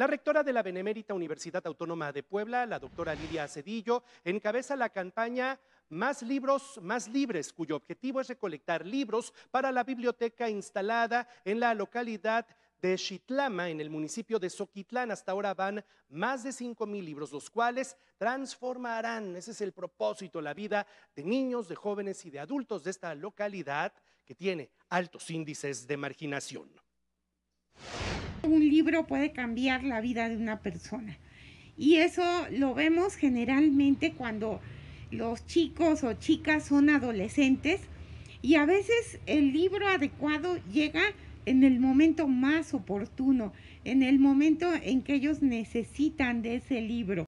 La rectora de la Benemérita Universidad Autónoma de Puebla, la doctora Lidia Cedillo, encabeza la campaña Más libros, más libres, cuyo objetivo es recolectar libros para la biblioteca instalada en la localidad de Xitlama, en el municipio de Soquitlán. Hasta ahora van más de 5 mil libros, los cuales transformarán, ese es el propósito, la vida de niños, de jóvenes y de adultos de esta localidad que tiene altos índices de marginación libro puede cambiar la vida de una persona. Y eso lo vemos generalmente cuando los chicos o chicas son adolescentes y a veces el libro adecuado llega en el momento más oportuno, en el momento en que ellos necesitan de ese libro.